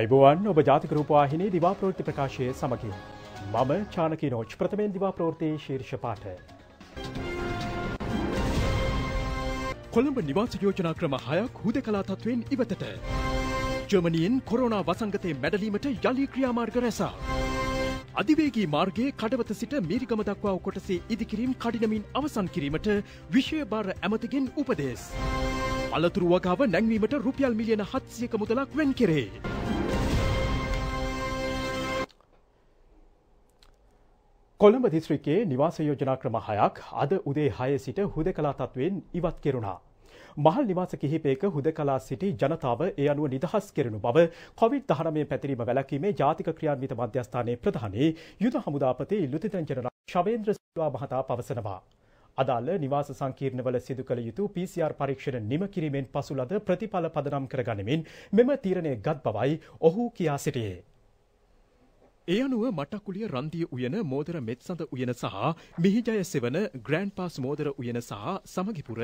අයිබෝවන් ඔබ ජාතික රූපවාහිනී දිවා ප්‍රෘති ප්‍රකාශය සමගින් මම චානක නෝච් ප්‍රථමයෙන් දිවා ප්‍රෘතිය ශීර්ෂ පාට කොළඹ නිවාස යෝජනා ක්‍රම හයක් හුද කලා තත්ත්වයෙන් ඉවතට. ජර්මණියෙන් කොරෝනා වසංගතය මැඩලීමට යළි ක්‍රියාමාර්ග රැසා. අධිවේගී මාර්ගයේ කඩවත සිට මීරිගම දක්වා කොටසේ ඉදිකිරීම් කඩිනමින් අවසන් කිරීමට විශය භාර ඇමතිගෙන් උපදෙස්. අලතුරු වගාව නැංවීමට රුපියල් මිලියන හත්සියක මුදලක් වෙන් කෙරේ. කොළඹ දිස්ත්‍රිකයේ නිවාස යෝජනා ක්‍රම හයක් අද උදේ හය සිට හුදකලා තත්ත්වයෙන් ඉවත් කෙරුණා. මහල් නිවාස කිහිපයක හුදකලා සිටි ජනතාව ඒ අනුව නිදහස් කෙරෙනු බව කොවිඩ් 19 පැතිරීම වැළැකීමේ ජාතික ක්‍රියාන්විත මධ්‍යස්ථානයේ ප්‍රධානී යුද හමුදාපති ලුතිතන් ජනරල් ශවේන්ද්‍ර සිල්වා මහතා පවසනවා. අදාළ නිවාස සංකීර්ණවල සිදු කළ යුතු PCR පරීක්ෂණ නිම කිරීමෙන් පසු ලද ප්‍රතිඵල පදනම් කරගනිමින් මෙම තීරණය ගත් බවයි ඔහු කියා සිටියේ. ඒ අනුව මටකුලිය රන්දිය උයන මෝදර මෙත්සඳ උයන සහ මිහිජය සෙවන ග්‍රෑන්් පාස් මෝදර උයන සහ සමගිපුර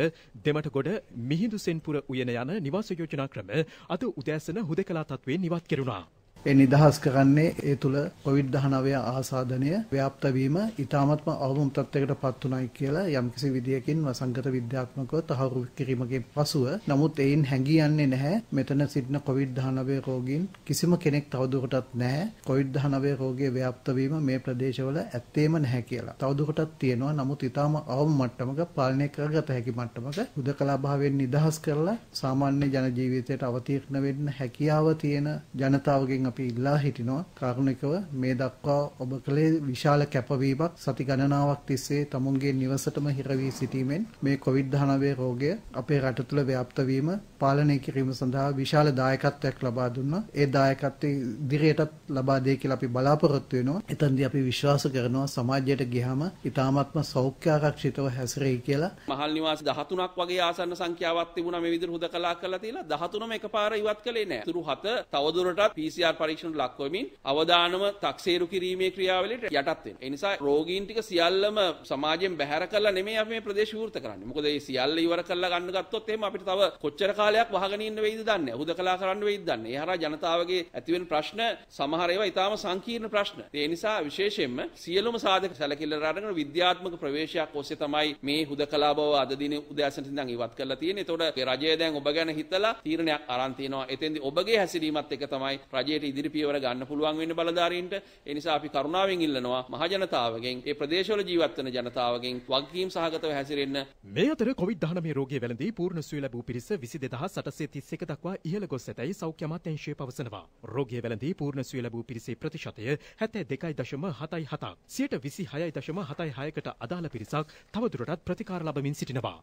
දෙමටගොඩ මිහිදු සෙන්පුර උයන යන නිවාස යෝජනා ක්‍රම අද උදෑසන හුදකලා තත්වේ නිවත් කෙරුණා. ඒ නිදහස් කරන්නේ ඒ තුල COVID-19 ආසාදනය ව්‍යාප්ත වීම ඊටාත්ම අවම තත්යකට පත් උනායි කියලා යම්කිසි විදියකින් වසංගත විද්‍යාත්මකව තහවුරු කිරීමකින් පසුව නමුත් එයින් හැඟියන්නේ නැහැ මෙතන සිටින COVID-19 රෝගීන් කිසිම කෙනෙක් තවදුරටත් නැහැ COVID-19 රෝගයේ ව්‍යාප්ත වීම මේ ප්‍රදේශවල ඇත්තේම නැහැ කියලා. තවදුරටත් තියෙනවා නමුත් ඊටාම අවම මට්ටමක පාලනය කරගත හැකි මට්ටමක හුදකලා භාවයෙන් නිදහස් කරලා සාමාන්‍ය ජන ජීවිතයට අවතීර්ණ වෙන්න හැකියාව තියෙන ජනතාවගෙන් අපි ඉල්ලා හිටිනවා කාරුණිකව මේ දක්වා ඔබ කළේ විශාල කැපවීමක් සති ගණනාවක් තිස්සේ තමුන්ගේ නිවසටම හිර වී සිටීමෙන් මේ COVID-19 රෝගය අපේ රට තුළ ව්‍යාප්ත වීම පාලනය කිරීම සඳහා විශාල දායකත්වයක් ලබා දුන්නා. ඒ දායකත්වය ඉදිරියටත් ලබා දෙයි කියලා අපි බලාපොරොත්තු වෙනවා. එතනදී අපි විශ්වාස කරනවා සමාජයට ගියහම ඉතාමත්ම සෞඛ්‍යාරක්ෂිතව හැසිරෙයි කියලා. මහල් නිවාස 13ක් වගේ ආසන්න සංඛ්‍යාවක් තිබුණා මේ විදිහට හුදකලා කරලා තියලා 13ම එකපාර ඉවත් කළේ නැහැ. තුරු 7 තවදුරටත් PCR පරීක්ෂණ ලක්වමින් අවදානම තක්සේරු කිරීමේ ක්‍රියාවලියට යටත් වෙනවා. ඒ නිසා රෝගීන් ටික සියල්ලම සමාජයෙන් බැහැර කරලා නෙමෙයි අපි මේ ප්‍රදේශ විවෘත කරන්නේ. මොකද මේ සියල්ල ඉවර කරලා ගන්න ගත්තොත් එහෙම අපිට තව කොච්චර කාලයක් වහගෙන ඉන්න වෙයිද දන්නේ නැහැ. හුදකලා කරන්න වෙයිද දන්නේ නැහැ. ඒ හරහා ජනතාවගේ ඇතිවෙන ප්‍රශ්න සමහර ඒවා ඊටාම සංකීර්ණ ප්‍රශ්න. ඒ නිසා විශේෂයෙන්ම සියලුම සාධක සැලකිල්ල අරගෙන විද්‍යාත්මක ප්‍රවේශයක් ඔස්සේ තමයි මේ හුදකලා බව අද දින උදෑසනට ඉඳන් ඉවත් කරලා තියෙන්නේ. ඒතකොට රජය දැන් ඔබ ගැන හිතලා තීරණයක් අරන් තිනවා. එතෙන්දී ඔබගේ හැසිරීමත් එක තමයි රජයට ඉදිරි පියවර ගන්න පුළුවන් වෙන්න බලධාරීන්ට. ඒ නිසා අපි කරුණාවෙන් ඉල්ලනවා මහජනතාවගෙන් ඒ ප්‍රදේශවල ජීවත් වෙන ජනතාවගෙන් වගකීම් සහගතව හැසිරෙන්න. මේ අතර කොවිඩ්-19 රෝගය වැළඳී පූර්ණ සුවය ලැබූ පිරිස 22831 දක්වා ඉහළ ගොස් ඇතැයි සෞඛ්‍ය අමාත්‍යාංශය පවසනවා. රෝගය වැළඳී පූර්ණ සුවය ලැබූ පිරිසේ ප්‍රතිශතය 72.77ක්. 126.76කට අදාළ පිරිසක් තවදුරටත් ප්‍රතිකාර ලබමින් සිටිනවා.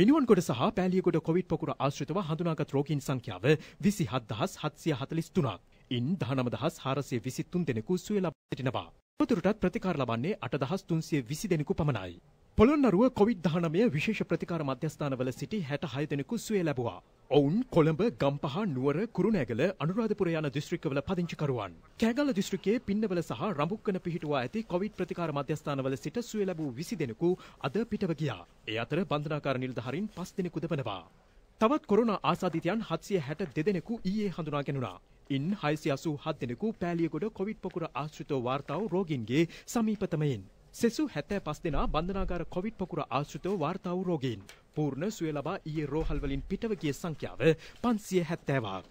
මිනිුවන්කොට සහ පැලියකොට කොවිට් පොකුර ආශ්‍රිතව හඳුනාගත් රෝගීන් සංඛ්‍යාව විසි හත්දහස් හත්සිය හතලිස් තුනක්. ඉන් 19423 දෙනෙකු සුවය ලබා සිටිනවා. තවදුරටත් ප්‍රතිකාර ලබන්නේ 8320 දෙනෙකු පමණයි. පොළොන්නරුව කොවිඩ්-19 විශේෂ ප්‍රතිකාර මධ්‍යස්ථානවල සිටි 66 දෙනෙකු සුවය ලැබුවා. ඔවුන් කොළඹ ගම්පහ නුවර කුරුණෑගල අනුරාධපුර යන දිස්ත්‍රික්කවල පදිංචිකරුවන්. කෑගල්ල දිස්ත්‍රික්කයේ පින්නවල සහ රඹුක්කන පිහිටුවා ඇති කොවිඩ් ප්‍රතිකාර මධ්‍යස්ථානවල සිට සුවය ලැබූ 20 දෙනෙකු අද පිටව ගියා. ඒ අතර බන්ධනාකාර නිලධාරීන් 5 දෙනෙකුද වනවා. තවත් කොරෝනා ආසාදිතයන් 762 දෙනෙකු ඊයේ හඳුනා ගැනුණා. ඉන් හයිසි අසූ හත් දෙනෙකු පෑලියකොඩ කොවිඩ් පොකුර ආශ්‍රිතෝ වාර්තාව රෝගීන්ගේ සමීපතමයෙන්. සෙසු හැත්තෑ පස් දෙනා බන්ධනාගාර කොවිඩ් පොකුර ආශ්‍රිතෝ වාර්තාව රෝගීන්. පූර්ණ සුව ලබා ඊයේ රෝහල්වලින් පිටව ගිය සංඛ්‍යාව පන්සිය හැත්තෑවාක්.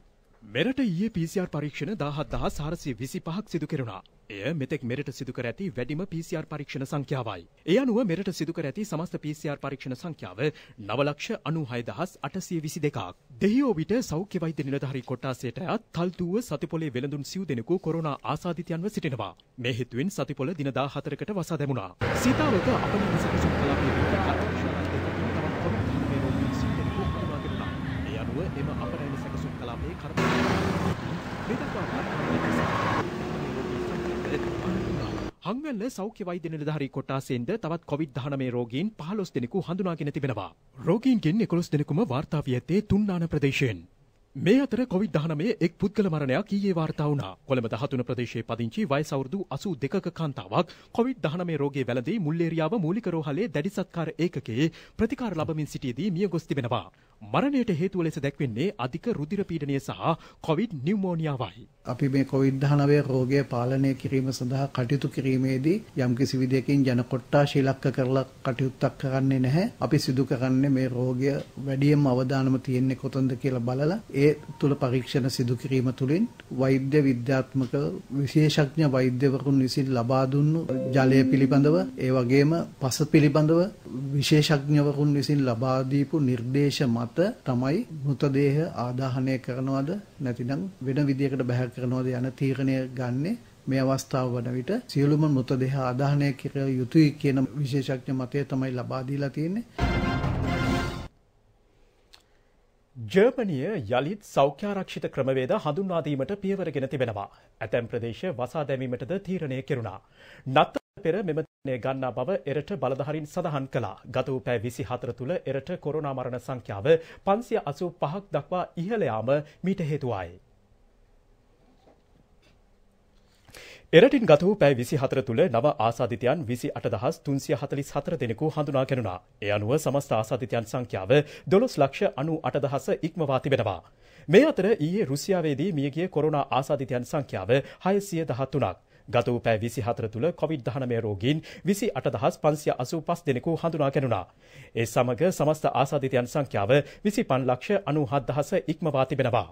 මෙරට ඊයේ PCR පරීක්ෂණ දාහත් දහස් හාරසිය විසි පහක් සිදු කෙරුණා. එය මෙතෙක් මෙරට සිදුකර ඇති වැඩිම PCR පරීක්ෂණ සංඛ්‍යාවයි. ඒ අනුව මෙරට සිදුකර ඇති සමස්ත PCR පරීක්ෂණ සංඛ්‍යාව නවලක්ෂ අනුහයදහස් අටසිය විසි දෙකක්. දෙහිෝ විට සෞඛ්‍ය වෛද්‍ය නිලධාරි කොට්ටාසයට අයත් තල්තුව සතිපොලේ වෙළඳුන් සිව් දෙනෙකු කොරුණ ආසාධිතයන්ව සිටිනවා. මේ හිතුවෙන් සතිපොල දිනදා හතරකට වසා දැමුණා. සීතාවක අප නිසකසුම් කලාපේ අත්ශ හංගල්ල සෞඛ්‍ය වෛද්‍ය නිලධාරී කොට්ටාසෙන්ද තවත් කොවිඩ්-19 රෝගීන් 15 දෙනෙකු හඳුනාගෙන තිබෙනවා. රෝගීන්ගෙන් 11 දෙනෙකුම වාර්තා වී ඇත්තේ තුන්නාන ප්‍රදේශයෙන්. මේ අතර කොවිඩ්-19 එක් පුද්ගල මරණයක් ඊයේ වාර්තා වුණා. කොළඹ 13 ප්‍රදේශයේ පදිංචි වයස අවුරුදු 82ක කාන්තාවක් කොවිඩ්-19 රෝගයේ වැළඳී මුල්ලේරියාව මූලික රෝහලේ දැඩි සත්කාර ඒකකයේ ප්‍රතිකාර ලබමින් සිටියේදී මිය ගොස් තිබෙනවා. මරණයට හේතුව ලෙස දැක්වෙන්නේ අධික රුධිර පීඩනය සහ කොවිඩ් නිව්මෝනියාවයි. අපි මේ කොවිඩ් 19 රෝගය පාලනය කිරීම සඳහා කටයුතු කිරීමේදී යම්කිසි විදියකින් ජන කොට්ටාශී ඉලක්ක කරලා කටයුත්තක් කරන්නේ නැහැ. අපි සිදු කරන්නේ මේ රෝගය වැඩියෙන් අවධානම තියෙන්නේ කොතනද කියලා බලලා ඒ තුල පරීක්ෂණ සිදු කිරීම තුළින් වෛද්‍ය විද්‍යාත්මක විශේෂඥ වෛද්‍යවරුන් විසින් ලබා දුන්නු ජලය පිළිබඳව ඒ වගේම පස පිළිබඳව විශේෂඥවරුන් විසින් ලබා දීපු නිර්දේශ මත මත තමයි මృతදේහ ආදාහනය කරනවද නැතිනම් වෙන විදියකට බැහැ කරනවද යන තීරණය ගන්නේ මේ අවස්ථාව වන විට සියලුම මృతදේහ ආදාහනය කර යුතුයි කියන විශේෂඥ මතය තමයි ලබා දීලා තියෙන්නේ ජර්මනිය යළිත් සෞඛ්‍යාරක්ෂිත ක්‍රමවේද හඳුන්වාදීමට පියවරගෙන තිබෙනවා. ඇතැම් ප්‍රදේශ වසා දැමීමටද තීරණය කෙරුණා. නත්ත පෙර මෙමතිනය ගන්නා බව එරට බලධහරින් සඳහන් කලා ගතූ පෑ විසි හතර තුළ එරට කොරුණාමරණ සංඛ්‍යාව පන්සිය අසූ පහක් දක්වා ඉහලයාම මීට හේතුවායි. එරටින් ගත වූ පැය 24 තුල නව ආසාදිතයන් 28344 දෙනෙකු හඳුනා ගැනුණා. ඒ අනුව සමස්ත ආසාදිතයන් සංඛ්‍යාව 12,98,000 ඉක්මවා තිබෙනවා. මේ අතර ඊයේ රුසියාවේදී මියගිය කොරෝනා ආසාදිතයන් සංඛ්‍යාව 613ක්. ගත වූ පැය 24 තුල COVID-19 රෝගීන් 28585 දෙනෙකු හඳුනා ගැනුණා. ඒ සමග සමස්ත ආසාදිතයන් සංඛ්‍යාව 25,97,000 ඉක්මවා තිබෙනවා.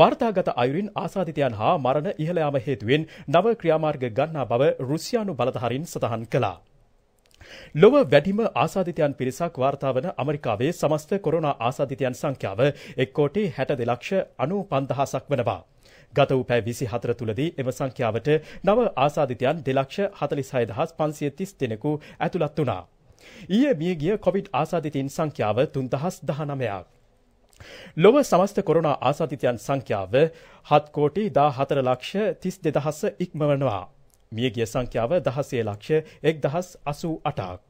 වාර්තාගත අයුරින් ආසාධිතයන් හා මරණ ඉහළයාම හේතුවෙන් නව ක්‍රියාමාර්ග ගන්නා බව රුසියානු බලධහරින් සඳහන් කළා. ලොව වැඩිම ආසාධිතයන් පිරිසක් වාර්තාාවන අමරිකාවේ සමස්ත කොරුණ ආසාධිතයන් සංඛ්‍යාව එක්කෝටි හැට දෙලක්ෂ අනු පන්දහසක් වනවා. ගත වූ පැ විසි හතර තුළදී එම සංඛ්‍යාවට නව ආසාධිතයන් දෙලක්ෂ හතලි සයදහස් පන්සියතිස් දෙනෙකු ඇතුළත් වනා. ඊය මියගිය කොවිඩ් ආසාධිතීන් සංඛ්‍යාව තුන්දහස් දහනමයක්. ලොව සමස්ත කොරුණා ආසාධිතයන් සංඛ්‍යාව හත් කෝටි දා හතර ලක්ෂ තිස් දෙදහස ඉක්මවනවා. මියගිය සංඛ්‍යාව දහසේ ලක්ෂ එක් දහස් අසූ අටක්.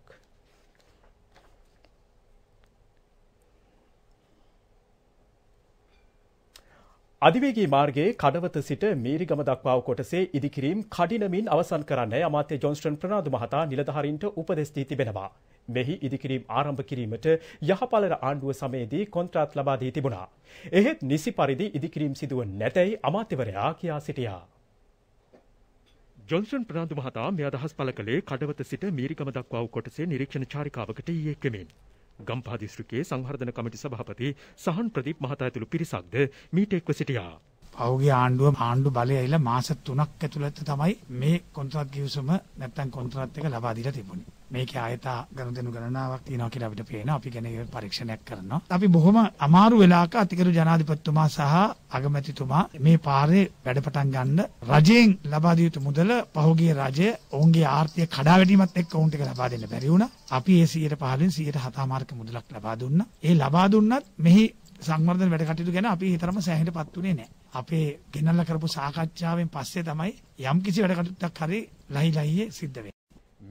අධිවේගී මාර්ගයේ කඩවත සිට මීරිගම දක්වාව කොටසේ ඉදිකිරීම් කඩිනමින් අවසන් කරන්න අමාත්‍ය ජොන්ස්ටන් ප්‍රනාාදු මහතා නිලධහරින්ට උපදෙස්දී තිබෙනවා. මෙහි ඉදිකිරීම් ආරම්භ කිරීමට යහපලන ආණ්ඩුව සමයේදී කොන්ත්‍රාත් ලබා දී තිබුණා. එහෙත් නිසි පරිදි ඉදිකිරීම් සිදුව නැතැයි අමාත්‍යවරයා කියා සිටියා. ජොන්සන් ප්‍රනාාන්දු මහතා මේ අදහස් පල කළේ කඩවත සිට මීරිකම දක්වාව කොටසේ නිරීක්ෂණ චාරිකාවකට ඒ කෙමෙන්. ගම්පා දිස්ත්‍රිකයේ සංහර්ධන කමිටි සභාපති සහන් ප්‍රදීප් මහතා ඇතුළු පිරිසක්ද මීට එක්ව සිටියා. පෞගේ ආණ්ඩුව ආණ්ඩු බලය ඇවිල්ලා මාස 3ක් ඇතුළත තමයි මේ කොන්ත්‍රාත් කිවිසුම නැත්තම් කොන්ත්‍රාත් එක ලබා දීලා තිබුණේ. මේකේ ආයත ගනුදෙනු ගණනාවක් තියෙනවා කියලා අපිට පේනවා. අපි ගැන ඒක පරීක්ෂණයක් කරනවා. අපි බොහොම අමාරු වෙලාවක අතිගරු ජනාධිපතිතුමා සහ අගමැතිතුමා මේ පාරේ වැඩපටන් ගන්න රජයෙන් ලබා දිය යුතු මුදල පහුගිය රජය ඔවුන්ගේ ආර්ථික කඩාවැටීමත් එක්ක ඔවුන්ට ඒක ලබා දෙන්න බැරි වුණා. අපි ඒ 115න් 107 මාර්ක මුදලක් ලබා දුන්නා. ඒ ලබා දුන්නත් මෙහි සංවර්ධන වැඩ කටයුතු ගැන අපි හිතරම සෑහෙනපත් උනේ නැහැ. අපේ ගෙනල්ලා කරපු සාකච්ඡාවෙන් පස්සේ තමයි යම් කිසි වැඩ කටයුත්තක් හරි ලහි ලහියේ සිද්ධ වෙන්නේ.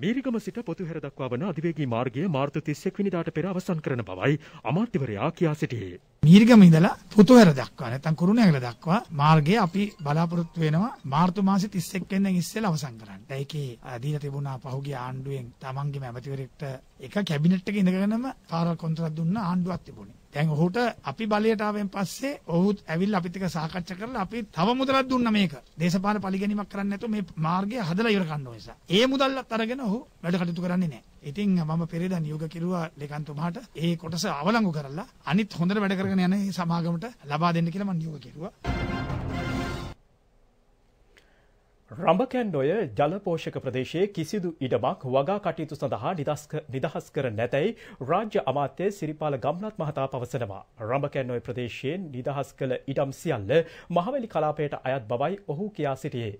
මීරිගම සිට පොතුහැර දක්වා වන අධිවේගී මාර්ගය මාර්තු 31 වෙනිදාට පෙර අවසන් කරන බවයි අමාත්‍යවරයා කියා සිටියේ. මීරිගම ඉඳලා පොතුහැර දක්වා නැත්නම් කුරුණෑගල දක්වා මාර්ගය අපි බලාපොරොත්තු වෙනවා මාර්තු මාසේ 31 වෙනිදාන් ඉස්සෙල්ලා අවසන් කරන්න. ඒකේ දීලා තිබුණා පහුගිය ආණ්ඩුවෙන් තමන්ගේම ඇමතිවරයෙක්ට එක කැබිනට් එකේ ඉඳගෙනම පාරවල් කොන්ත්‍රාත් දුන්න ආණ්ඩුවක් තිබුණේ. දැන් ඔහුට අපි බලයට ආවෙන් පස්සේ ඔහුත් ඇවිල්ලා අපිත් එක්ක සාකච්ඡා කරලා අපි තව මුදලක් දුන්නා මේක. දේශපාලන පරිගැනීමක් කරන්න නැතුව මේ මාර්ගය හදලා ඉවර කරන්න ඕන නිසා. ඒ මුදල්ලත් අරගෙන ඔහු වැඩ කටයුතු කරන්නේ නැහැ. ඉතින් මම පෙරේදා නියෝග කිරුවා ලේකම්තුමාට ඒ කොටස අවලංගු කරලා අනිත් හොඳට වැඩ කරගෙන යන සමාගමට ලබා දෙන්න කියලා මම නියෝග කිරුවා. රඹකැන්ඩොය ජලපෝෂක ප්‍රදේශයේ කිසිදු ඉඩමක් වගා කටයුතු සඳහා නිදහස් කර නැතැයි රාජ්‍ය අමාත්‍යය සිරිපාල ගම්ලත් මහතා පවසනවා. රඹකැන්නොය ප්‍රදේශයෙන් නිදහස් කළ ඉඩම් සියල්ල මහවැලි කලාපයට අයත් බවයි ඔහු කියා සිටියේ.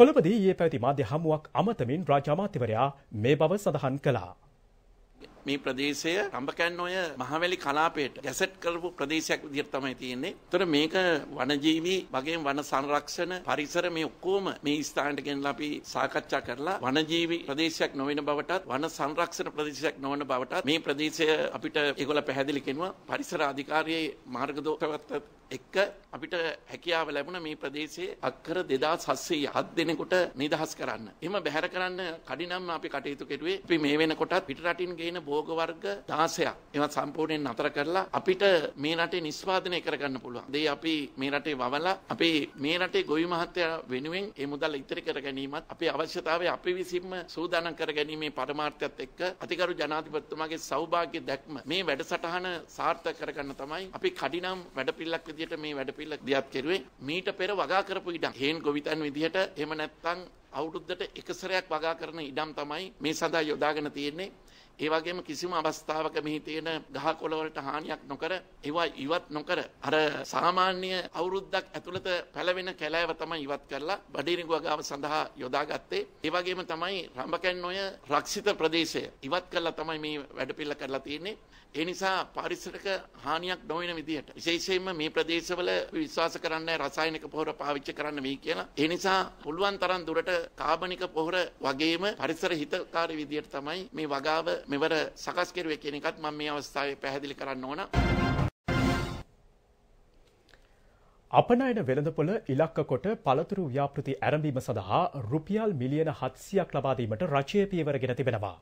කොළඹදී ඒ පැවති මාධ්‍ය හමුවක් අමතමින් රාජාමාත්‍යවරයා මේ බව සඳහන් කලා. මේ ප්‍රදේශය රඹකැන් ඔය මහවැලි කලාපයට ගැසට් කරපු ප්‍රදේශයක් විදිහට තමයි තියෙන්නේ. ඒතර මේක වනජීවි වගේම වන සංරක්ෂණ පරිසර මේ ඔක්කොම මේ ස්ථානට ගෙනලා අපි සාකච්ඡා කරලා වනජීවි ප්‍රදේශයක් නොවන බවටත් වන සංරක්ෂණ ප්‍රදේශයක් නොවන බවටත් මේ ප්‍රදේශය අපිට ඒගොල්ල පැහැදිලි කරනවා පරිසර අධිකාරියේ මාර්ගදෝපවත් එක්ක අපිට හැකියාව ලැබුණ මේ ප්‍රදේශයේ අක්කර 2700 හත් දෙනෙකුට නිදහස් කරන්න. එහෙම බැහැර කරන්න කඩිනම් අපි කටයුතු කෙරුවේ. අපි මේ වෙනකොටත් පිටරටින් ගේන භෝග වර්ග 16ක් ඒවා සම්පූර්ණයෙන් නතර කරලා අපිට මේ රටේ නිෂ්පාදනය කරගන්න පුළුවන්. දේ අපි මේ රටේ වවලා අපේ මේ රටේ ගොවි මහත්තයා වෙනුවෙන් ඒ මුදල් ඉතිරි කර ගැනීමත් අපේ අවශ්‍යතාවය අපි විසින්ම සූදානම් කර ගැනීමේ පරමාර්ථයත් එක්ක අතිගරු ජනාධිපතිතුමාගේ සෞභාග්‍ය දැක්ම මේ වැඩසටහන සාර්ථක කරගන්න තමයි අපි කඩිනම් වැඩපිළිවෙලක් විදිහට මේ වැඩපිළිවෙල දියත් කෙරුවේ. මීට පෙර වගා කරපු ඉඩම් හේන් ගොවිතැන් විදිහට එහෙම නැත්නම් අවුරුද්දට එක සැරයක් වගා කරන ඉඩම් තමයි මේ සඳහා යොදාගෙන තියෙන්නේ. ඒ වගේම කිසිම අවස්ථාවක මෙහි තියෙන ගහකොළ වලට හානියක් නොකර ඒවා ඉවත් නොකර අර සාමාන්‍ය අවුරුද්දක් ඇතුළත පැලවෙන කැලෑව තමයි ඉවත් කරලා බඩිරිඟු වගාව සඳහා යොදාගත්තේ. ඒ වගේම තමයි රඹකැන් ඔය රක්ෂිත ප්‍රදේශය ඉවත් කරලා තමයි මේ වැඩපිළිවෙල කරලා තියෙන්නේ. ඒ නිසා පරිසරක හානියක් නොවන විදිහට විශේෂයෙන්ම මේ ප්‍රදේශවල විශ්වාස කරන්නේ රසායනික පොහොර පාවිච්චි කරන්න වෙයි කියලා. ඒ නිසා පුළුවන් තරම් දුරට කාබනික පොහොර වගේම පරිසර හිතකාරී විදිහට තමයි මේ වගාව මෙවර සකස් කෙරුවේ කියන එකත් මම මේ අවස්ථාවේ පැහැදිලි කරන්න ඕන. අපනයන වෙළඳපොළ ඉලක්ක කොට පළතුරු ව්‍යාපෘති ඇරඹීම සඳහා රුපියල් මිලියන 700ක් ලබා දීමට රජය පියවර ගෙන තිබෙනවා.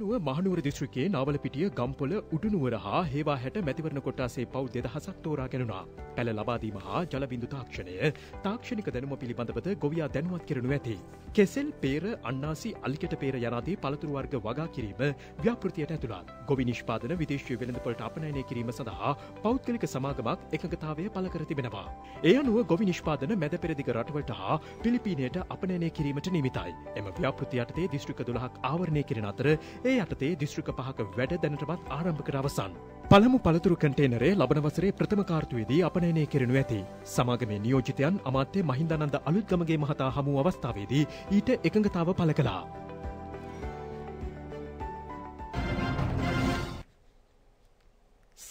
නුව මහනුවර දිශ්‍රිකයේ නාවලපිටිය ගම්පොල උඩනුවර හා හේවා හැට මැතිවරණ කොට්ටාසේ පව් දෙදහසක් තෝරා ගැනුණා. පැළ ලබාදීම හා ජලබිඳු තාක්ෂණය තාක්ෂණික දැනුම පිළිබඳවද ගොවියා දැනුවත් කරනු ඇති. කෙසෙල් පේර අන්නාසි අල්කට පේර යනාදී පළතුරු වර්ග වගා කිරීම ව්‍යාපෘතියට ඇතුළත්. ගොවි නිෂ්පාදන විදේශීය වෙළඳපොලට අපනයනය කිරීම සඳහා පෞද්ගලික සමාගමක් එකඟතාවය පළ කර තිබෙනවා. ඒ අනුව ගොවි නිෂ්පාදන මැද පෙරදිග රටවලට හා පිලිපීනයට අපනයනය කිරීමට නිමිතයි. එම ව්‍යාපෘති යටතේ දිස්ත්‍රික්ක 12ක් ආවරණය කරන අතර ඒ යටතේ දිස්ත්‍රික පහක වැඩ දැනටමත් ආරම්භ කර අවසන්. පළමු පළතුරු කටේනරේ ලබන වසරේ ප්‍රථම කාර්තුවේදී අපනයනය කෙරෙනු ඇති. සමාගමේ නියෝජිතයන් අමාත්‍ය මහින්දනන්ද අලුත්ගමගේ මහතා හමු අවස්ථාවේදී ඊට එකඟතාව පළ කළා.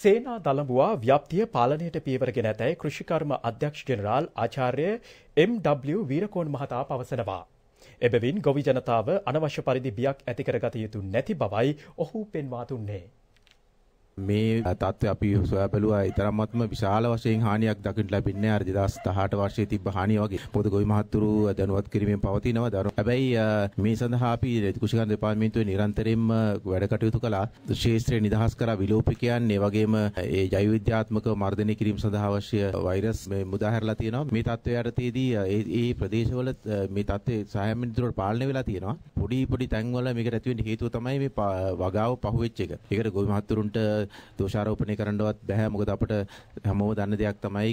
සේනා දළඹවා ව්‍යප්තිය පාලනයට පියවරගෙන ඇතැයි කෘෂිකර්ම අධ්‍යක්ෂ ජෙනරාල් ආචාර්ය MW වීරකෝන් මහතා පවසනවා. එබැවින් ගොවි ජනතාව අනවශ්‍ය පරිදි බියක් ඇතිකරගත යුතු නැති බවයි ඔහු පෙන්වා දුන්නේ. මේ තත්ත්වය අපි සොයා බැලුවා ඊතරම්ත්ම විශාල වශයෙන් හානියක් දකින්න ලැබෙන්නේ අර 2018 වර්ෂයේ තිබ්බ හානිය වගේ. පොද ගොවි මහත්තුරු දැනුවත් කිරීමෙන් පවතිනවා. දරු. හැබැයි මේ සඳහා අපි කුෂිකන් දෙපාර්තමේන්තුවේ නිරන්තරයෙන්ම වැඩ කටයුතු කළා. ශාස්ත්‍රය නිදහස් කරා විලෝපිකයන්, ඒ වගේම ඒ ජෛව විද්‍යාත්මක මර්ධනය කිරීම සඳහා අවශ්‍ය වෛරස් මේ මුදාහැරලා තියෙනවා. මේ තත්ත්වය යටතේදී ඒ ප්‍රදේශවල මේ තත්ත්වය සායමින් දුරට පාලනය වෙලා තියෙනවා. පොඩි පොඩි තැන්වල මේකට ඇති වෙන්න හේතුව තමයි මේ වගාව පහුවෙච්ච එක. ඒකට ගොවි මහත්තුරුන්ට දෝෂාරෝපණය කරන්නවත් බෑ මොකද අපිට හැමෝම දන්න දෙයක් තමයි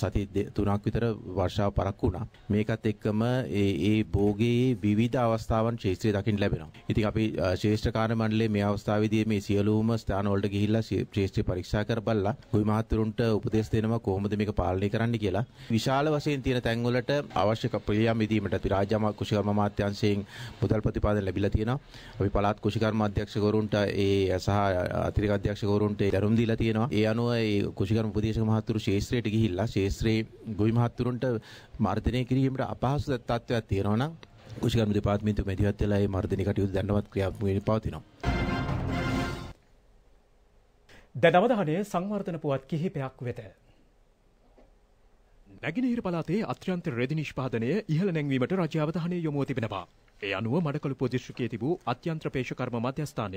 සති තුනක් විතර වර්ෂාව පරක්කු වුණා. මේකත් එක්කම ඒ ඒ භෝගේ විවිධ අවස්ථාවන් ශේෂ්ත්‍රය දකින්න ලැබෙනවා. ඉතින් අපි ශේෂ්ඨ කාර්ය මණ්ඩලයේ මේ අවස්ථාවේදී මේ සියලුම ස්ථාන වලට ගිහිල්ලා ශේෂ්ත්‍රය පරීක්ෂා කරබල්ලා ගොවි මහත්තුරුන්ට උපදෙස් දෙනවා කොහොමද මේක පාලනය කරන්න කියලා. විශාල වශයෙන් තියෙන තැන් වලට අවශ්‍ය ප්‍රියම් විදීමට අපි රාජ්‍ය කෘෂිකර්ම අමාත්‍යාංශයෙන් මුදල් ප්‍රතිපාදන ලැබිලා තියෙනවා. අපි පළාත් කෘෂිකර්ම අධ්‍යක්ෂකවරුන්ට ඒ සහ අතිරික අධ්‍යක්ෂ අධ්‍යක්ෂකවරුන්ට දැනුම් දීලා තියෙනවා. ඒ අනුව ඒ කුෂිකර්ම උපදේශක මහතුරු ශේස්ත්‍රයට ගිහිල්ලා ශේස්ත්‍රයේ ගොවි මහතුරුන්ට මර්ධනය කිරීමට අපහසු තත්ත්වයක් තියෙනවා නම් කුෂිකර්ම දෙපාර්තමේන්තුව මැදිහත් වෙලා මේ මර්ධනය කටයුතු දැන්නවත් ක්‍රියාත්මක වෙන්න පවතිනවා. දැන් අවධානය සංවර්ධන පුවත් කිහිපයක් වෙත. නැගිනහිර පලාතේ අත්‍යන්ත රෙදි නිෂ්පාදනය ඉහළ නැංවීමට රජාවධානය යොමුව තිබෙනවා. ඒ අනුව මඩකළු පොදිශ්‍රිකයේ තිබූ අත්‍යන්ත්‍ර පේෂකර්ම මධ්‍යස්ථානය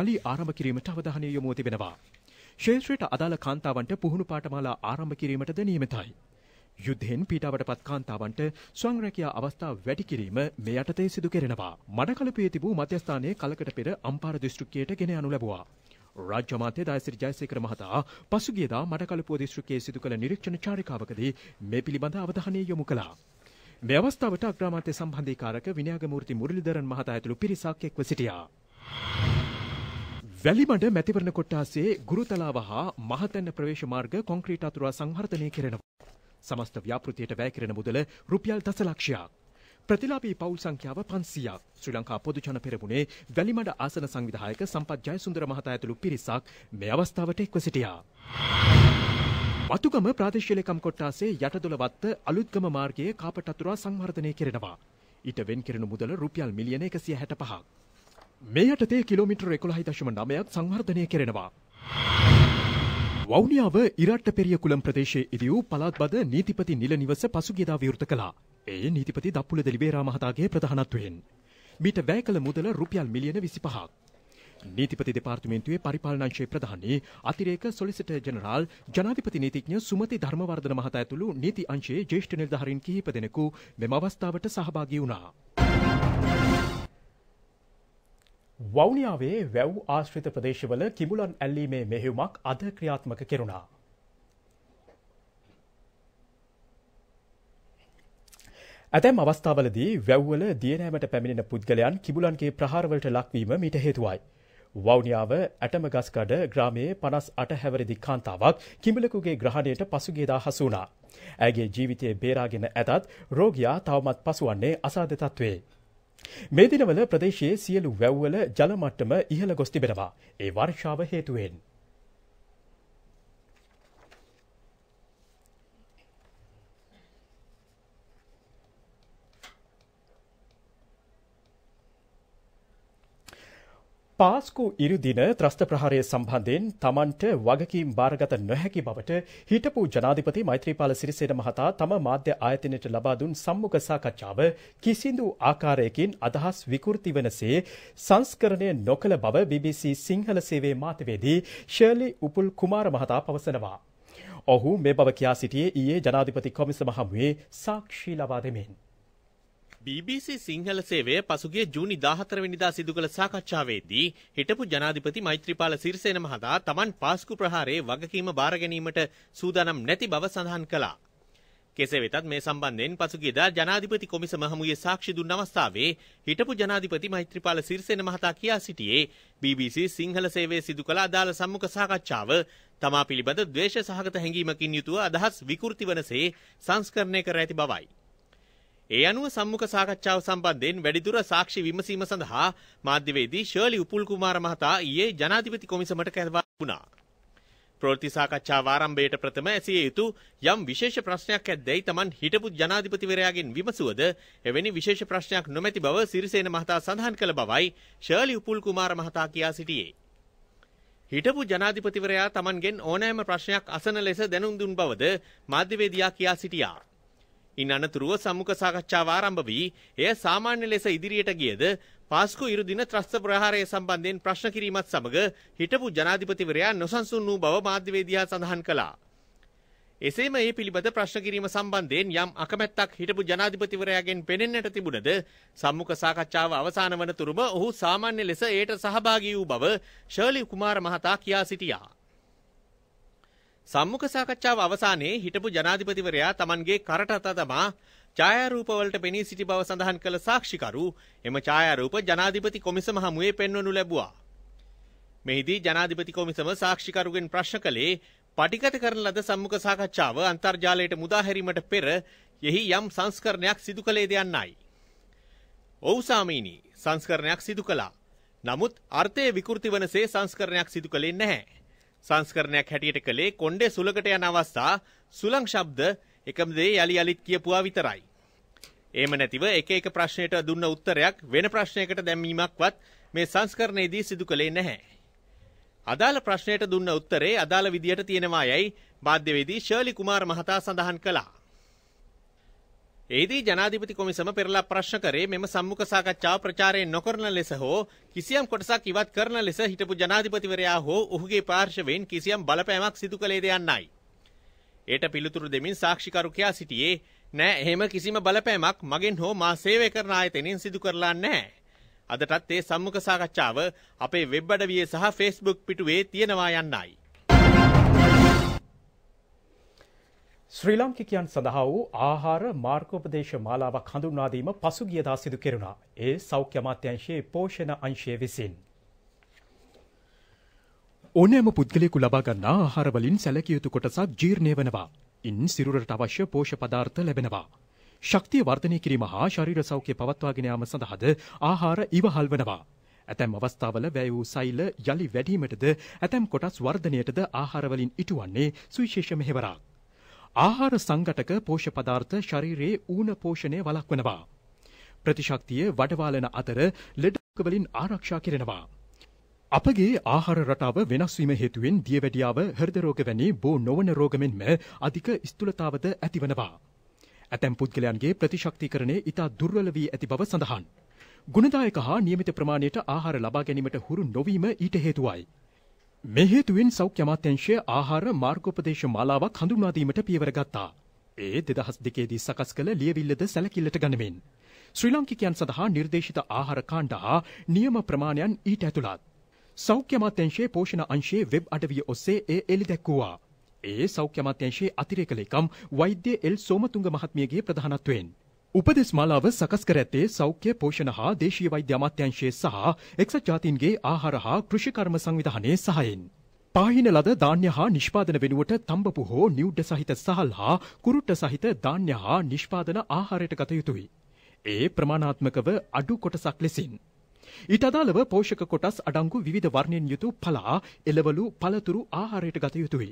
යළි ආරම්භ කිරීමට අවධානය යොමුව තිබෙනවා. ක්ෂේත්‍රයට අදාළ කාන්තාවන්ට පුහුණු පාඨමාලා ආරම්භ කිරීමටද නියමිතයි. යුද්ධෙන් පීඩාවට පත් කාන්තාවන්ට සංරැකියා අවස්ථා වැඩි කිරීම මේ යටතේ සිදු කෙරෙනවා. මඩකලපේ තිබූ මධ්‍යස්ථානයේ කලකට පෙර අම්පාර දිස්ත්‍රික්කයට ගෙන යනු ලැබුවා. රාජ්‍ය මාත්‍ය දායසිරි ජයසේකර මහතා පසුගියදා මඩකලපුව දිස්ත්‍රික්කයේ සිදු කළ නිරීක්ෂණ චාරිකාවකදී මේ පිළිබඳ අවධානය යොමු කළා. මේ අවස්ථාවට අග්‍රාමාත්‍ය සම්බන්ධීකාරක විනයාගමූර්ති මුරලිදරන් මහතා ඇතුළු පිරිසක් එක්ව සිටියා. වැලිමඩ මැතිවරණ කොට්ටාසේ ගුරුතලාව හා මහතැන්න ප්‍රවේශ මාර්ග කොන්ක්‍රීට් අතුරා සංවර්ධනය කෙරෙනවා. සමස්ත ව්‍යාපෘතියට වැය කරන මුදල රුපියල් දසලක්ෂයක්. ප්‍රතිලාපී පවුල් සංඛ්‍යාව 500ක් ශ්‍රී ලංකා පොදු ජන පෙරමුණේ වැලිමඩ ආසන සංවිධායක සම්පත් ජයසුන්දර මහතා ඇතුළු පිරිසක් මේ අවස්ථාවට එක්ව සිටියා. වතුගම ප්‍රාදේශීලකම් කොට්ටාසේ යටදොළ වත්ත අලුත්ගම මාර්ගයේ කාපටතුරා සංවර්ධනය කෙරෙනවා. ඊට වෙන් කෙරෙනු මුදල රුපියල් මිලියන 165ක්. මේ යටතේ කිලෝමීටර් 11.9ක් සංවර්ධනය කෙරෙනවා. වෞනියාව ඉරට්ට පෙරිය කුලම් ප්‍රදේශයේ ඉදි වූ පළාත් බද නීතිපති නිල නිවස පසුගියදා විවෘත කළා. ඒ නීතිපති දප්පුලද ලිබේරා මහතාගේ ප්‍රධානත්වයෙන්. මීට වැය කළ මුදල රුපියල් මිලියන 25ක්. නීතිපති දෙපාර්තමේන්තුවේ පරිපාලන අංශයේ ප්‍රධානී අතිරේක සොලිසිටර් ජෙනරාල් ජනාධිපති නීතිඥ සුමති ධර්මවර්ධන මහතා ඇතුළු නීති අංශයේ ජ්‍යෙෂ්ඨ නිලධාරීන් කිහිප දෙනෙකු මෙම අවස්ථාවට සහභාගී වුණා. වවුනියාවේ වැව් ආශ්‍රිත ප්‍රදේශවල කිඹුලන් ඇල්ලීමේ මෙහෙයුමක් අද ක්‍රියාත්මක කෙරුණා. ඇතැම් අවස්ථාවලදී වැව්වල දියනෑමට පැමිණෙන පුද්ගලයන් කිඹුලන්ගේ ප්‍රහාරවලට ලක්වීම මීට හේතුවයි. වවුනියාව ඇටමගස්කඩ ග්‍රාමයේ පනස් අට හැවරදි කාන්තාවක් කිඹලකුගේ ග්‍රහණයට පසුගේදා හසුනා. ඇගේ ජීවිතයේ බේරාගෙන ඇතත් රෝගයා තවමත් පසුවන්නේ අසාධතත්වේ. මේ දිනවල ප්‍රදේශයේ සියලු වැව්වල ජලමට්ටම ඉහළ ගොස් තිබෙනවා. ඒ වර්ෂාව හේතුවෙන්. පාස්කු ඉරිදින ත්‍රස්ත ප්‍රහාරය සම්බන්ධයෙන් තමන්ට වගකීම් භාරගත නොහැකි බවට හිටපු ජනාධිපති මෛත්‍රීපාල සිරිසේන මහතා තම මාධ්‍ය ආයතනයට ලබා දුන් සම්මුඛ සාකච්ඡාව කිසිදු ආකාරයකින් අදහස් විකෘති වෙනසේ සංස්කරණය නොකළ බව BBC සිංහල සේවයේ මාතවේදී ෂර්ලි උපුල් කුමාර මහතා පවසනවා. ඔහු මේ බව කියා සිටියේ ඊයේ ජනාධිපති කොමිසම හමුවේ සාක්ෂි ලබා දෙමින්. BBC සිංහල සේවය පසුගේ ජූනි 14 වෙනිදා සිදු කළ සාකච්ඡාවේදී හිටපු ජනාධිපති මෛත්‍රීපාල සිරිසේන මහතා Taman පාස්කු ප්‍රහාරයේ වගකීම බාර ගැනීමට සූදානම් නැති බව සඳහන් කළා. කෙසේ වෙතත් මේ සම්බන්ධයෙන් පසුගියදා ජනාධිපති කොමිසම හමුවේ සාක්ෂි දුන් අවස්ථාවේ හිටපු ජනාධිපති මෛත්‍රීපාල සිරිසේන මහතා කියා සිටියේ BBC සිංහල සේවයේ සිදු කළ අදාළ සම්මුඛ සාකච්ඡාව තමා පිළිබඳ ද්වේෂ සහගත හැඟීමකින් යුතුව අදහස් විකෘති වනසේ සංස්කරණය කර ඇති බවයි. ඒ අනුව සම්මුඛ සාකච්ඡාව සම්බන්ධයෙන් වැඩිදුර සාක්ෂි විමසීම සඳහා මාධ්‍යවේදී ෂර්ලි උපුල් කුමාර මහතා ඊයේ ජනාධිපති කොමිසමට කැඳවා වුණා. ප්‍රවෘත්ති සාකච්ඡාව ආරම්භයට ප්‍රථම ඇසිය යුතු යම් විශේෂ ප්‍රශ්නයක් ඇද්දැයි Taman හිටපු ජනාධිපතිවරයාගෙන් විමසුවද එවැනි විශේෂ ප්‍රශ්නයක් නොමැති බව සිරිසේන මහතා සඳහන් කළ බවයි ෂර්ලි උපුල් කුමාර මහතා කියා සිටියේ. හිටපු ජනාධිපතිවරයා Tamanගෙන් ඕනෑම ප්‍රශ්නයක් අසන ලෙස දැනුම් දුන් බවද මාධ්‍යවේදියා කියා සිටියා. ඉන් අනතුරුව සම්මුඛ සාකච්ඡාව ආරම්භ වී එය සාමාන්‍ය ලෙස ඉදිරියට ගියද පාස්කු ඉරු දින ත්‍රස්ත ප්‍රහාරය සම්බන්ධයෙන් ප්‍රශ්න කිරීමත් සමග හිටපු ජනාධිපතිවරයා නොසන්සුන් වූ බව මාධ්‍යවේදියා සඳහන් කළා. එසේම ඒ පිළිබඳ ප්‍රශ්න කිරීම සම්බන්ධයෙන් යම් අකමැත්තක් හිටපු ජනාධිපතිවරයාගෙන් පෙනෙන්නට තිබුණද සම්මුඛ සාකච්ඡාව අවසන් වන තුරුම ඔහු සාමාන්‍ය ලෙස එයට සහභාගී වූ බව ෂර්ලි කුමාර මහතා කියා සිටියා. සම්මුඛ සාකච්ඡාව අවසානයේ හිටපු ජනාධිපතිවරයා තමන්ගේ කරට අත තමා ඡායාරූපවලට පෙනී සිටි බව සඳහන් කළ සාක්ෂිකරු එම ඡායාරූප ජනාධිපති කොමිසම හමුවේ පෙන්වනු ලැබුවා. මෙහිදී ජනාධිපති කොමිසම සාක්ෂිකරුගෙන් ප්‍රශ්න කළේ පටිගත කරන ලද සම්මුඛ සාකච්ඡාව අන්තර්ජාලයට මුදා හැරීමට පෙර එහි යම් සංස්කරණයක් සිදු කළේද යන්නයි. ඔව් සාමීනි සංස්කරණයක් සිදු කළා. නමුත් අර්ථයේ විකෘති වනසේ සංස්කරණයක් සිදු කළේ නැහැ. සංස්කරණයක් හැටියට කළේ කොණ්ඩේ සුලකට යන අවස්ථා සුලං ශබ්ද එකම දේ යලි යලිත් කියපුවා විතරයි. එහෙම නැතිව එක එක ප්‍රශ්නයට දුන්න උත්තරයක් වෙන ප්‍රශ්නයකට දැමීමක්වත් මේ සංස්කරණයේදී සිදු කළේ නැහැ. අදාළ ප්‍රශ්නයට දුන්න උත්තරේ අදාළ විදියට තියෙනවා යයි මාධ්‍යවේදී ෂර්ලි කුමාර් මහතා සඳහන් කළා. එහිදී ජනාධිපති කොමිසම පෙරලා ප්‍රශ්න කරේ මෙම සම්මුඛ සාකච්ඡාව ප්‍රචාරය නොකරන ලෙස හෝ කිසියම් කොටසක් ඉවත් කරන ලෙස හිටපු ජනාධිපතිවරයා හෝ ඔහුගේ පාර්ශවයෙන් කිසියම් බලපෑමක් සිදු කළේද යන්නයි. ඒට පිළිතුරු දෙමින් සාක්ෂිකරු කියා සිටියේ නෑ එහෙම කිසිම බලපෑමක් මගෙන් හෝ මා සේවය කරන ආයතනෙන් සිදු කරලා නැහැ. අදටත් ඒ සම්මුඛ සාකච්ඡාව අපේ වෙබ් අඩවියේ සහ Facebook පිටුවේ තියෙනවා යන්නයි. ශ්‍රී ලාංකිකයන් සඳහා වූ ආහාර මාර්ගෝපදේශ මාලාවක් හඳුන්වාදීම පසුගියදා සිදු කෙරුණා. ඒ සෞඛ්‍ය අමාත්‍යංශයේ පෝෂණ අංශය විසින්. ඕනෑම පුද්ගලයෙකු ලබා ගන්නා ආහාර වලින් සැලකිය යුතු කොටසක් ජීර්ණය වෙනවා. ඉන් සිරුරට අවශ්‍ය පෝෂ පදාර්ථ ලැබෙනවා. ශක්තිය වර්ධනය කිරීම හා ශරීර සෞඛ්‍ය පවත්වාගෙන යාම සඳහාද ආහාර ඉවහල් වෙනවා. ඇතැම් අවස්ථාවල වැය වූ සෛල යළි වැඩීමටද ඇතැම් කොටස් වර්ධනයටද ආහාරවලින් ඉටුවන්නේ සුවිශේෂ මෙහෙවරක්. ආහාර සංගටක පෝෂ්‍ය පදාර්ථ ශරීරයේ ඌන පෝෂණය වළක්වනවා. ප්‍රතිශක්තිය වඩවාලන අතර ලෙඩ වලින් ආරක්ෂා කරනවා. අපගේ ආහාර රටාව වෙනස් වීම හේතුවෙන් දියවැඩියාව හෘද රෝග වැනි බෝ නොවන රෝග මෙන්ම අධික ස්ථූලතාවද ඇතිවනවා. ඇතැම් පුද්ගලයන්ගේ ප්‍රතිශක්තිකරණය ඉතා දුර්වල වී ඇති බව සඳහන්. ගුණදායක හා නියමිත ප්‍රමාණයට ආහාර ලබා ගැනීමට හුරු නොවීම ඊට හේතුවයි. මේ හේතුවෙන් සෞඛ්‍ය අමාත්‍යංශය ආහාර මාර්ගෝපදේශ මාලාවක් හඳුන්වා දීමට පියවර ගත්තා. ඒ 2002 දී සකස් කළ ලියවිල්ලද සැලකිල්ලට ගනිමින් ශ්‍රී ලාංකිකයන් සඳහා නිර්දේශිත ආහාර කාණ්ඩ හා නියම ප්‍රමාණයන් ඊට ඇතුළත්. සෞඛ්‍ය අමාත්‍යංශයේ පෝෂණ අංශයේ වෙබ් අඩවිය ඔස්සේ ඒ එළි දැක්වුවා. ඒ සෞඛ්‍ය අමාත්‍යංශයේ අතිරේක ලේකම් වෛද්‍ය එල් සෝමතුංග මහත්මියගේ ප්‍රධානත්වයෙන් උපදෙස් මාලාව සකස් කර ඇත්තේ සෞඛ්‍ය පෝෂණ හා දේශීය වෛද්‍ය අමාත්‍යාංශයේ සහ එක්සත් ජාතීන්ගේ ආහාර හා කෘෂිකර්ම සංවිධානයේ සහයෙන්. පාහින ලද ධාන්‍ය හා නිෂ්පාදන වෙනුවට තම්බපු හෝ නිවුඩ සහිත සහල් හා කුරුට්ට සහිත ධාන්‍ය හා නිෂ්පාදන ආහාරයට ගත යුතුයි. ඒ ප්‍රමාණාත්මකව අඩු කොටසක් ලෙසින්. ඊට අදාළව පෝෂක කොටස් අඩංගු විවිධ වර්ණයෙන් යුතු පලා, එළවලු, පළතුරු ආහාරයට ගත යුතුයි.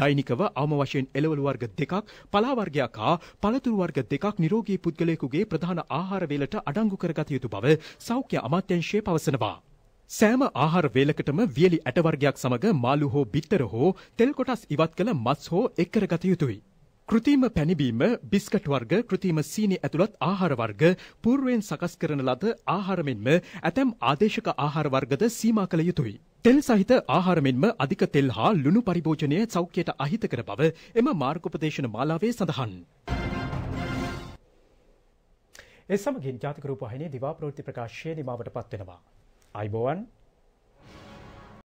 දෛනිකව අවම වශයෙන් එළවලු වර්ග දෙකක්, පලා වර්ගයක් හා පළතුරු වර්ග දෙකක් නිරෝගී පුද්ගලයෙකුගේ ප්‍රධාන ආහාර වේලට අඩංගු කරගත යුතු බව සෞඛ්‍ය අමාත්‍යාංශය පවසනවා. සෑම ආහාර වේලකටම වියලි ඇට වර්ගයක් සමග මාළු හෝ බිත්තර හෝ තෙල් කොටස් ඉවත් කළ මස් හෝ එක් කරගත යුතුයි. කෘතිම පැණිබීම, බිස්කට් වර්ග, කෘතිම සීනි ඇතුළත් ආහාර වර්ග, పూర్වයෙන් සකස් කරන ලද ආහාර මෙන්ම ඇතැම් ආදේශක ආහාර වර්ගද සීමා කළ යුතුයි. තෙල් සහිත ආහාර මෙන්ම අධික තෙල් හා ලුණු පරිභෝජනය සෞඛ්‍යයට අහිතකර බව එම මාර්ගෝපදේශන මාලාවේ සඳහන්. ඒ සමගින් ජාතික රූපවාහිනියේ දිවා ප්‍රවෘත්ති ප්‍රකාශය නිමවට පත් වෙනවා. අයිබෝවන්